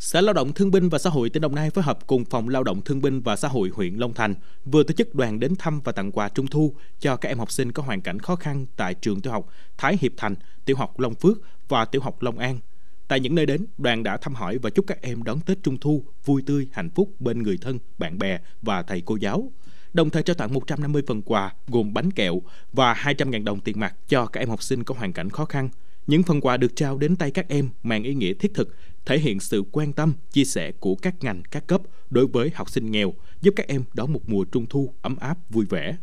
Sở Lao động Thương binh và Xã hội tỉnh Đồng Nai phối hợp cùng Phòng Lao động Thương binh và Xã hội huyện Long Thành vừa tổ chức đoàn đến thăm và tặng quà trung thu cho các em học sinh có hoàn cảnh khó khăn tại trường tiểu học Thái Hiệp Thành, tiểu học Long Phước và tiểu học Long An. Tại những nơi đến, đoàn đã thăm hỏi và chúc các em đón Tết Trung thu vui tươi, hạnh phúc bên người thân, bạn bè và thầy cô giáo. Đồng thời trao tặng 150 phần quà gồm bánh kẹo và 200.000 đồng tiền mặt cho các em học sinh có hoàn cảnh khó khăn. Những phần quà được trao đến tay các em mang ý nghĩa thiết thực, thể hiện sự quan tâm, chia sẻ của các ngành, các cấp đối với học sinh nghèo, giúp các em đón một mùa trung thu ấm áp, vui vẻ.